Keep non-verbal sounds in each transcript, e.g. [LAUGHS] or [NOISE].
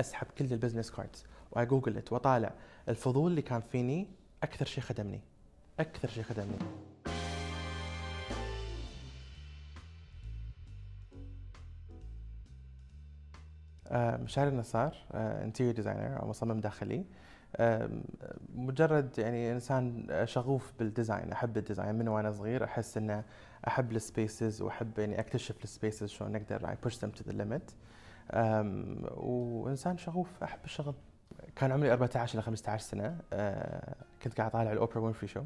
اسحب كل البزنس كاردز واجوجل ات واطالع الفضول اللي كان فيني اكثر شيء خدمني اكثر شيء خدمني آه، مشاري النصار انتيريور آه، ديزاينر او مصمم داخلي آه، مجرد يعني انسان شغوف بالديزاين احب الديزاين من وانا صغير احس انه احب السبيسز واحب اني يعني اكتشف السبيسز شلون نقدر اي بوش ذم تو ذا ليميت وانسان شغوف احب الشغل كان عمري 14 الى 15 سنه أه، كنت قاعد اطالع الاوبرا وينفري شو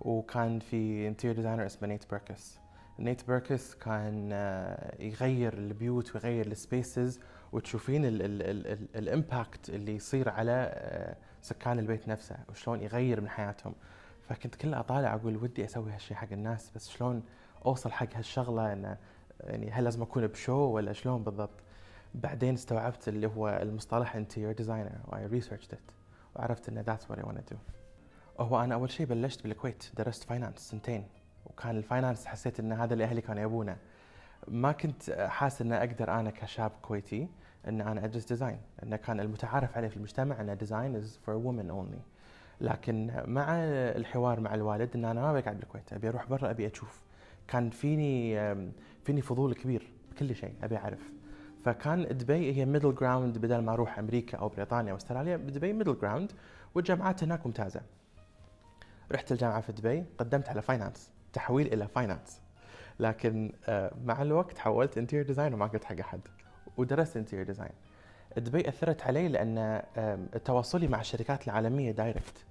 وكان في انتير ديزاينر اسمه نيت بيركس نيت بيركس كان أه، يغير البيوت ويغير السبيسز وتشوفين الامباكت اللي يصير على أه، سكان البيت نفسه وشلون يغير من حياتهم فكنت كل اطالع اقول ودي اسوي هالشيء حق الناس بس شلون اوصل حق هالشغله انه يعني هل لازم اكون بشو ولا شلون بالضبط؟ بعدين استوعبت اللي هو المصطلح انتير ديزاينر واي ريسيرشت ات وعرفت ان ذاتس وات اي ونت دو هو انا اول شيء بلشت بالكويت درست فاينانس سنتين وكان الفاينانس حسيت ان هذا اللي اهلي كانوا يبونه ما كنت حاسس ان اقدر انا كشاب كويتي ان انا ادرس ديزاين انه كان المتعارف عليه في المجتمع ان ديزاين از فور وومن اونلي لكن مع الحوار مع الوالد ان انا ما بقعد بالكويت ابي اروح برا ابي اشوف كان فيني فيني فضول كبير بكل شيء ابي اعرف فكان دبي هي ميدل جراوند بدل ما اروح امريكا او بريطانيا واستراليا دبي ميدل جراوند والجامعات هناك ممتازه رحت الجامعه في دبي قدمت على فاينانس تحويل الى فاينانس لكن آه، مع الوقت حولت انتير ديزاين وما قلت حق احد ودرست انتير ديزاين دبي اثرت علي لان تواصلي مع الشركات العالميه دايركت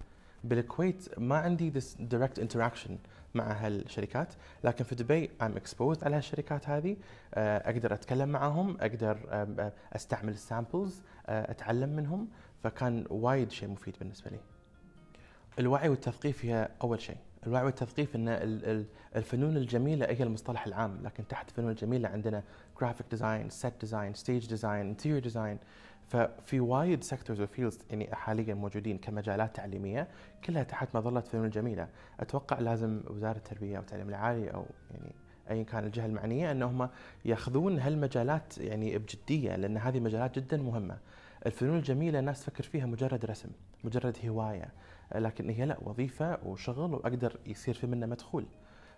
بالكويت ما عندي this direct interaction مع هالشركات لكن في دبي I'm exposed على هالشركات هذه آه، اقدر اتكلم معهم اقدر آه، آه، استعمل samples اتعلم منهم فكان وايد شيء مفيد بالنسبه لي الوعي والتثقيف هي اول شيء الوعي والتثقيف ان الفنون الجميله هي المصطلح العام لكن تحت الفنون الجميله عندنا جرافيك ديزاين، سيت ديزاين، ستيج ديزاين، انتيريو ديزاين ففي وايد سيكتورز وفيلدز يعني حاليا موجودين كمجالات تعليميه كلها تحت مظله الفنون الجميله، اتوقع لازم وزاره التربيه والتعليم العالي او يعني ايا كان الجهه المعنيه انهم ياخذون هالمجالات يعني بجديه لان هذه مجالات جدا مهمه. الفنون الجميله الناس تفكر فيها مجرد رسم مجرد هوايه لكن هي لا وظيفه وشغل واقدر يصير في منه مدخول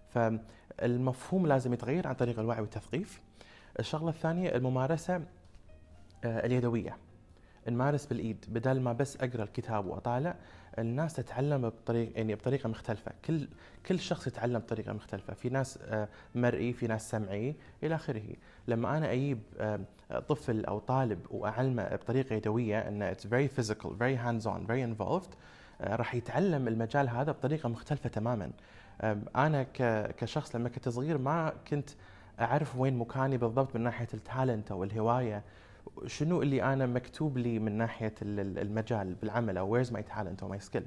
فالمفهوم لازم يتغير عن طريق الوعي والتثقيف الشغله الثانيه الممارسه آه، اليدويه نمارس بالايد بدل ما بس اقرا الكتاب واطالع الناس تتعلم بطريقه يعني بطريقه مختلفه كل كل شخص يتعلم بطريقه مختلفه في ناس آه، مرئي في ناس سمعي الى اخره لما انا اجيب آه، طفل او طالب واعلمه بطريقه يدويه انه اتس فيري فيزيكال فيري هاندز اون فيري انفولفد راح يتعلم المجال هذا بطريقه مختلفه تماما آه، انا كشخص لما كنت صغير ما كنت اعرف وين مكاني بالضبط من ناحيه التالنت او الهوايه شنو اللي انا مكتوب لي من ناحيه المجال بالعمل او ويرز ماي تالنت او ماي سكيل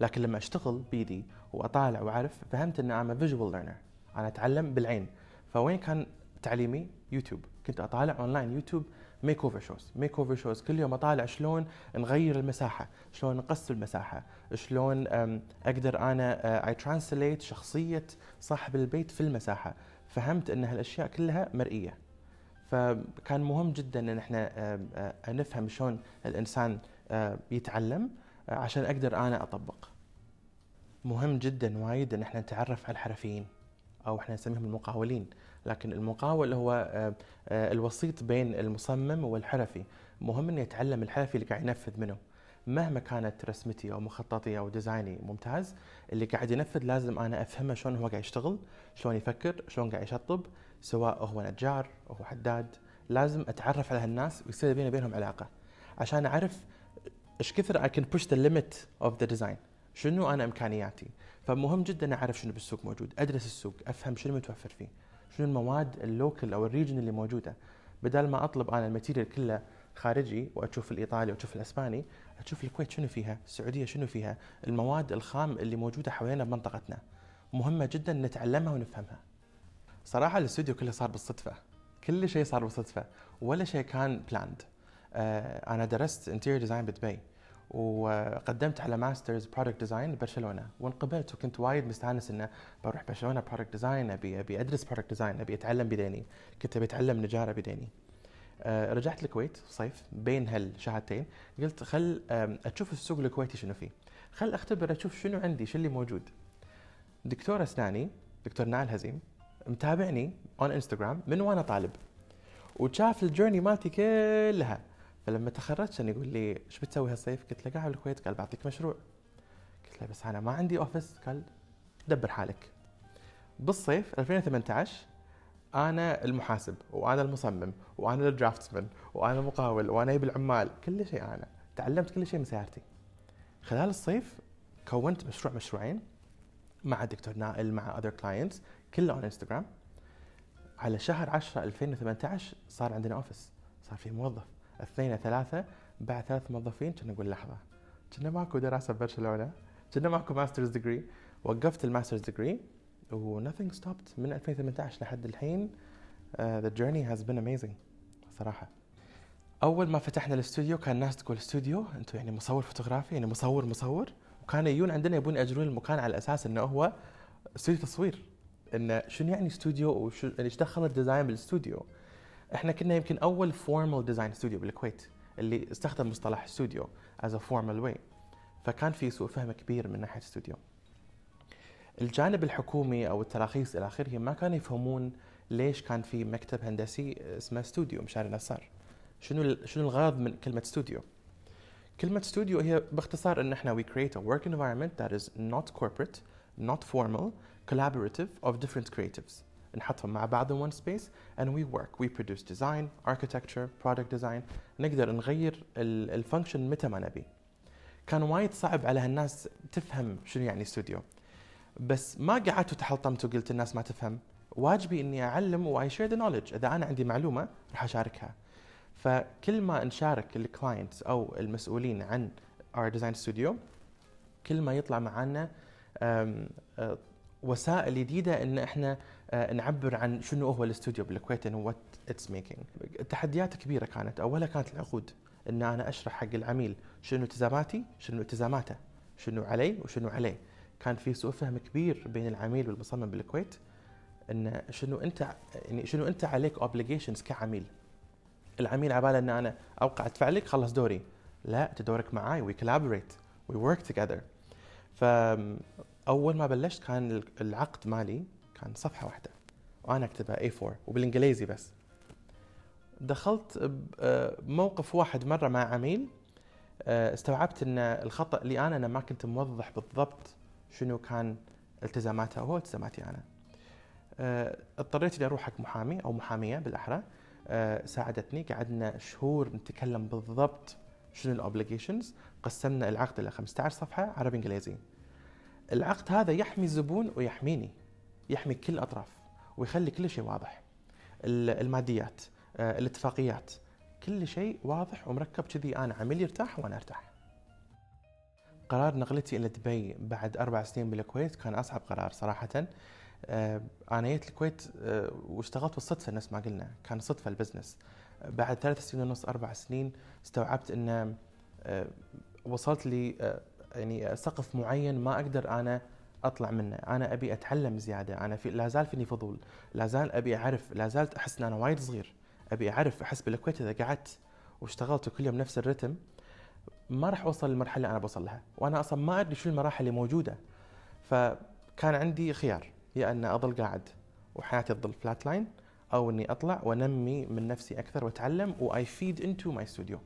لكن لما اشتغل بيدي واطالع واعرف فهمت ان انا فيجوال ليرنر انا اتعلم بالعين فوين كان تعليمي يوتيوب كنت اطالع اونلاين يوتيوب ميك اوفر شوز ميك اوفر شوز كل يوم اطالع شلون نغير المساحه شلون نقسم المساحه شلون اقدر انا اي آه، ترانسليت شخصيه صاحب البيت في المساحه فهمت ان هالاشياء كلها مرئيه فكان مهم جدا ان احنا نفهم شلون الانسان يتعلم عشان اقدر انا اطبق مهم جدا وايد ان احنا نتعرف على الحرفيين او احنا نسميهم المقاولين لكن المقاول هو الوسيط بين المصمم والحرفي مهم انه يتعلم الحرفي اللي قاعد ينفذ منه مهما كانت رسمتي او مخططي او ديزايني ممتاز اللي قاعد ينفذ لازم انا افهمه شلون هو قاعد يشتغل شلون يفكر شلون قاعد يشطب سواء هو نجار او هو حداد لازم اتعرف على هالناس ويصير بيني وبينهم علاقه عشان اعرف ايش كثر اي كان بوش ذا ليميت اوف ذا ديزاين شنو انا امكانياتي فمهم جدا اعرف شنو بالسوق موجود ادرس السوق افهم شنو متوفر فيه شنو المواد اللوكل او الريجن اللي موجوده بدل ما اطلب انا الماتيريال كله خارجي واشوف الايطالي واشوف الاسباني اشوف الكويت شنو فيها السعوديه شنو فيها المواد الخام اللي موجوده حوالينا بمنطقتنا مهمه جدا نتعلمها ونفهمها صراحه الاستوديو كله صار بالصدفه كل شيء صار بالصدفه ولا شيء كان بلاند آه، انا درست انتيريور ديزاين بدبي وقدمت على ماسترز برودكت ديزاين ببرشلونه وانقبلت وكنت وايد مستانس انه بروح برشلونه برودكت ديزاين ابي ابي ادرس برودكت ديزاين ابي اتعلم بديني كنت ابي اتعلم نجاره بديني آه، رجعت الكويت صيف بين هالشهادتين قلت خل اشوف السوق الكويتي شنو فيه خل اختبر اشوف شنو عندي شو اللي موجود دكتور اسناني دكتور نال هزيم متابعني اون انستغرام من وانا طالب وشاف الجيرني مالتي كلها فلما تخرجت كان يقول لي ايش بتسوي هالصيف؟ قلت له قاعد بالكويت قال بعطيك مشروع قلت له بس انا ما عندي اوفيس قال دبر حالك بالصيف 2018 انا المحاسب وانا المصمم وانا الدرافتسمان وانا المقاول وانا يبي العمال كل شيء انا تعلمت كل شيء من سيارتي خلال الصيف كونت مشروع مشروعين مع الدكتور نائل مع اذر كلاينتس كله على انستغرام على شهر 10 2018 صار عندنا اوفيس صار في موظف اثنين ثلاثه بعد ثلاث موظفين كنا نقول لحظه كنا ماكو دراسه ببرشلونه كنا ماكو ماسترز ديجري وقفت الماسترز ديجري و nothing stopped من 2018 لحد الحين uh, the journey has been amazing صراحة أول ما فتحنا الاستوديو كان الناس تقول استوديو أنتم يعني مصور فوتوغرافي يعني مصور مصور وكانوا يجون عندنا يبون يأجرون المكان على أساس أنه هو استوديو تصوير أنه شنو يعني استوديو يعني ايش دخل الديزاين بالاستوديو احنا كنا يمكن أول فورمال ديزاين استوديو بالكويت اللي استخدم مصطلح استوديو as a formal way فكان في سوء فهم كبير من ناحية استوديو الجانب الحكومي او التراخيص الى اخره ما كانوا يفهمون ليش كان في مكتب هندسي اسمه استوديو مشاري نصار شنو شنو الغرض من كلمه استوديو كلمه استوديو هي باختصار ان احنا we create a work environment that is not corporate not formal collaborative of different creatives نحطهم مع بعض in one space and we work we produce design architecture product design نقدر نغير الفانكشن متى ما نبي كان وايد صعب على هالناس تفهم شنو يعني استوديو بس ما قعدت وتحلطمت وقلت الناس ما تفهم واجبي اني اعلم واي شير ذا نولج اذا انا عندي معلومه راح اشاركها فكل ما نشارك الكلاينتس او المسؤولين عن ار ديزاين ستوديو كل ما يطلع معنا آه، وسائل جديده ان احنا آه، نعبر عن شنو هو الاستوديو بالكويت ان وات اتس ميكينج التحديات كبيره كانت اولها كانت العقود ان انا اشرح حق العميل شنو التزاماتي شنو التزاماته شنو علي وشنو عليه كان في سوء فهم كبير بين العميل والمصمم بالكويت ان شنو انت يعني شنو انت عليك اوبليجيشنز كعميل العميل على ان انا اوقع ادفع لك خلص دوري لا انت دورك معاي وي كولابوريت وي ورك توجذر فاول ما بلشت كان العقد مالي كان صفحه واحده وانا اكتبها اي 4 وبالانجليزي بس دخلت بموقف آه، واحد مره مع عميل آه، استوعبت ان الخطا اللي انا انا ما كنت موضح بالضبط شنو كان التزاماتها هو والتزاماتي انا آه، اضطريت اني اروح حق محامي او محاميه بالاحرى آه، ساعدتني قعدنا شهور نتكلم بالضبط شنو الاوبليجيشنز قسمنا العقد الى 15 صفحه عربي انجليزي العقد هذا يحمي الزبون ويحميني يحمي كل الاطراف ويخلي كل شيء واضح الماديات آه، الاتفاقيات كل شيء واضح ومركب كذي انا عميل يرتاح وانا ارتاح قرار نقلتي إلى دبي بعد أربع سنين بالكويت كان أصعب قرار صراحة آه، أنا جيت الكويت آه، واشتغلت بالصدفة نفس ما قلنا كان صدفة البزنس بعد ثلاث سنين ونص أربع سنين استوعبت أن آه، وصلت لي يعني سقف معين ما أقدر أنا اطلع منه انا ابي اتعلم زياده انا في لا زال فيني فضول لا زال ابي اعرف لا زالت احس ان انا وايد صغير ابي اعرف احس بالكويت اذا قعدت واشتغلت كل يوم نفس الرتم ما راح اوصل للمرحله اللي انا بوصل لها وانا اصلا ما ادري شو المراحل اللي موجوده فكان عندي خيار يا اني اضل قاعد وحياتي تضل فلات لاين او اني اطلع وانمي من نفسي اكثر واتعلم واي فيد انتو ماي ستوديو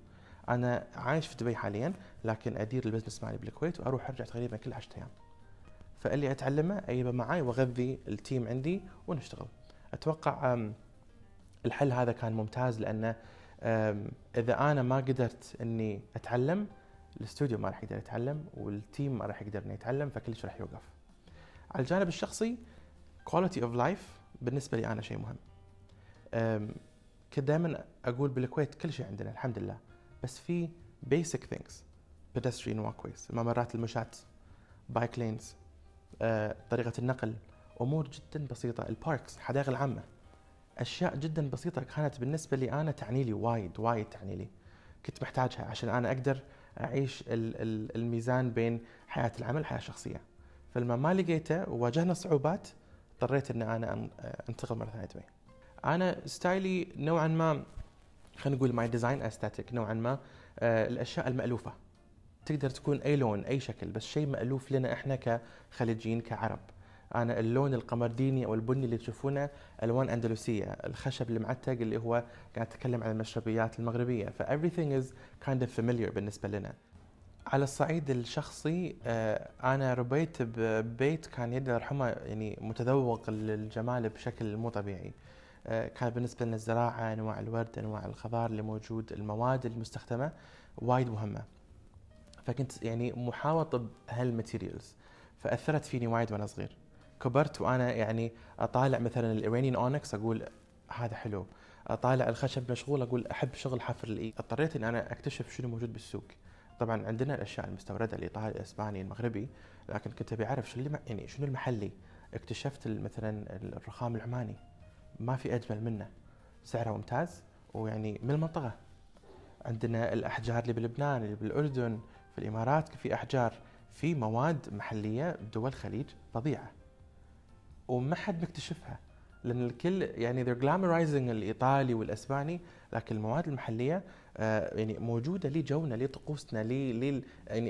انا عايش في دبي حاليا لكن ادير البزنس مالي بالكويت واروح ارجع تقريبا كل 10 ايام فاللي اتعلمه اجيبه معي واغذي التيم عندي ونشتغل اتوقع الحل هذا كان ممتاز لانه اذا انا ما قدرت اني اتعلم الاستوديو ما راح يقدر يتعلم والتيم ما راح يقدر يتعلم فكل شيء راح يوقف. على الجانب الشخصي كواليتي اوف لايف بالنسبه لي انا شيء مهم. كنت دائما اقول بالكويت كل شيء عندنا الحمد لله بس في بيسك ثينكس pedestrian walkways ممرات المشاة بايك أه، لينز طريقة النقل أمور جدا بسيطة الباركس الحدائق العامة اشياء جدا بسيطه كانت بالنسبه لي انا تعني لي وايد وايد تعني لي كنت محتاجها عشان انا اقدر اعيش الميزان بين حياه العمل وحياه الشخصيه فلما ما لقيته وواجهنا صعوبات اضطريت ان انا انتقل مره ثانيه دبي انا ستايلي نوعا ما خلينا نقول ماي ديزاين استاتيك نوعا ما آه، الاشياء المالوفه تقدر تكون اي لون اي شكل بس شيء مالوف لنا احنا كخليجيين كعرب انا اللون القمرديني او البني اللي تشوفونه الوان اندلسيه الخشب المعتق اللي هو قاعد اتكلم عن المشربيات المغربيه ف everything is kind of familiar بالنسبه لنا على الصعيد الشخصي آه، انا ربيت ببيت كان يدي يرحمه يعني متذوق للجمال بشكل مو طبيعي آه، كان بالنسبه لنا الزراعه انواع الورد انواع الخضار اللي موجود المواد المستخدمه وايد مهمه فكنت يعني محاوط بهالماتيريالز فاثرت فيني وايد وانا صغير كبرت وانا يعني اطالع مثلا الايرانيان اونكس اقول هذا حلو اطالع الخشب مشغول اقول احب شغل حفر الايد اضطريت اني انا اكتشف شنو موجود بالسوق طبعا عندنا الاشياء المستورده الايطالي الاسباني المغربي لكن كنت ابي اعرف شنو اللي يعني شنو المحلي اكتشفت مثلا الرخام العماني ما في اجمل منه سعره ممتاز ويعني من المنطقه عندنا الاحجار اللي بلبنان اللي بالاردن في الامارات في احجار في مواد محليه بدول الخليج فظيعه وما حد بيكتشفها لان الكل يعني they're glamorizing الايطالي والاسباني لكن المواد المحليه آه يعني موجوده لجونا جونا ل طقوسنا يعني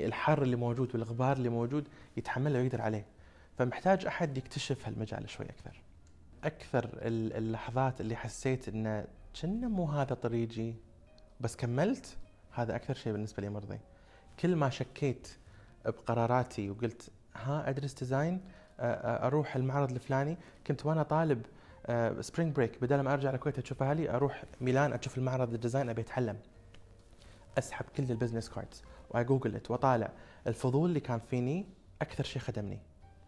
الحر اللي موجود والغبار اللي موجود يتحمله ويقدر عليه فمحتاج احد يكتشف هالمجال شوي اكثر اكثر اللحظات اللي حسيت انه كنا مو هذا طريقي بس كملت هذا اكثر شيء بالنسبه لي مرضي كل ما شكيت بقراراتي وقلت ها ادرس ديزاين آه، آه، اروح المعرض الفلاني كنت وانا طالب سبرينج آه، بريك بدل ما ارجع الكويت اشوف اهلي اروح ميلان اشوف المعرض الديزاين ابي اتعلم اسحب كل البزنس كاردز واجوجل واطالع الفضول اللي كان فيني اكثر شيء خدمني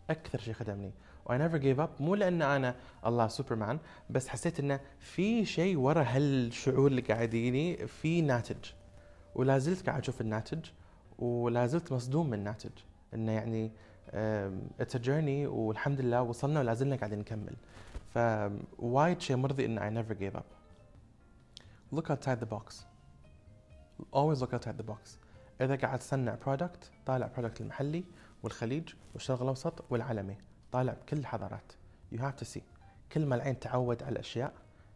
اكثر شيء خدمني واي نيفر جيف اب مو لان انا الله سوبرمان بس حسيت انه في شيء ورا هالشعور اللي قاعد يجيني في ناتج ولا زلت قاعد اشوف الناتج ولا زلت مصدوم من الناتج انه يعني اتس جيرني والحمد لله وصلنا ولا زلنا قاعدين نكمل ف وايد شيء مرضي ان اي نيفر gave اب look outside the box always look outside the box اذا قاعد تصنع برودكت طالع برودكت المحلي والخليج والشرق الاوسط والعالمي طالع بكل الحضارات you have to see كل ما العين تعود على الاشياء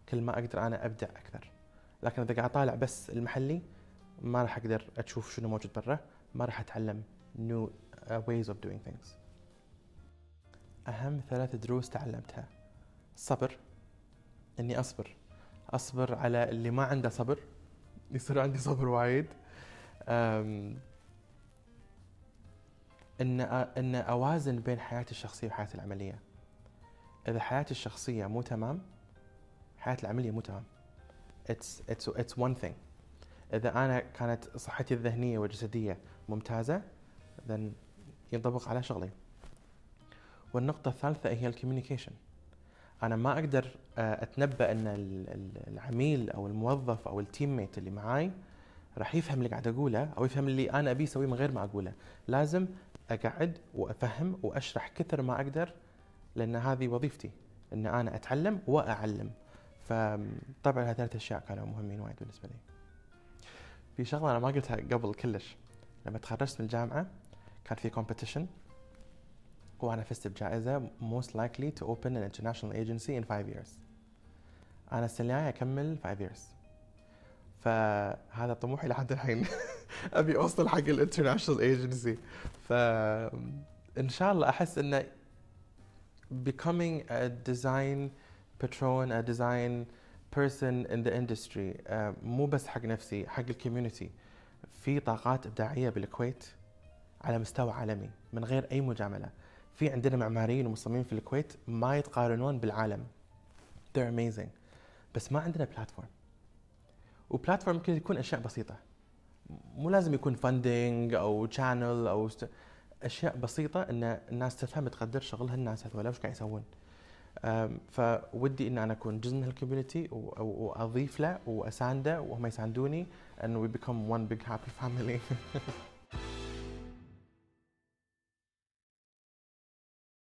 كل ما اقدر انا ابدع اكثر لكن اذا قاعد طالع بس المحلي ما راح اقدر اشوف شنو موجود برا ما راح اتعلم نو Uh, ways of doing things أهم ثلاث دروس تعلمتها الصبر إني أصبر أصبر على اللي ما عنده صبر يصير عندي صبر وايد ان ان اوازن بين حياتي الشخصيه وحياتي العمليه اذا حياتي الشخصيه مو تمام حياتي العمليه مو تمام اتس اتس it's one thing اذا انا كانت صحتي الذهنيه والجسديه ممتازه then ينطبق على شغلي والنقطة الثالثة هي الكوميونيكيشن أنا ما أقدر آه، أتنبأ أن العميل أو الموظف أو التيم ميت اللي معاي راح يفهم اللي قاعد أقوله أو يفهم اللي أنا أبيه أسويه من غير ما أقوله لازم أقعد وأفهم وأشرح كثر ما أقدر لأن هذه وظيفتي أن أنا أتعلم وأعلم فطبعا هالثلاث أشياء كانوا مهمين وايد بالنسبة لي في شغلة أنا ما قلتها قبل كلش لما تخرجت من الجامعة كان في كومبيتيشن وانا فزت بجائزه موست لايكلي تو اوبن ان انترناشونال ايجنسي ان 5 ييرز انا السنه الجايه اكمل 5 ييرز فهذا طموحي لحد الحين [LAUGHS] ابي اوصل حق الانترناشونال ايجنسي فان شاء الله احس انه becoming a design patron a design person in the industry uh, مو بس حق نفسي حق الكوميونتي في طاقات ابداعيه بالكويت على مستوى عالمي من غير اي مجامله في عندنا معماريين ومصممين في الكويت ما يتقارنون بالعالم they're amazing بس ما عندنا بلاتفورم وبلاتفورم ممكن يكون اشياء بسيطه مو لازم يكون فندنج او شانل او است... اشياء بسيطه ان الناس تفهم تقدر شغل هالناس هذول وش قاعد يسوون فودي ان انا اكون جزء من هالكوميونتي واضيف له واسانده وهم يساندوني and we become one big happy family [LAUGHS]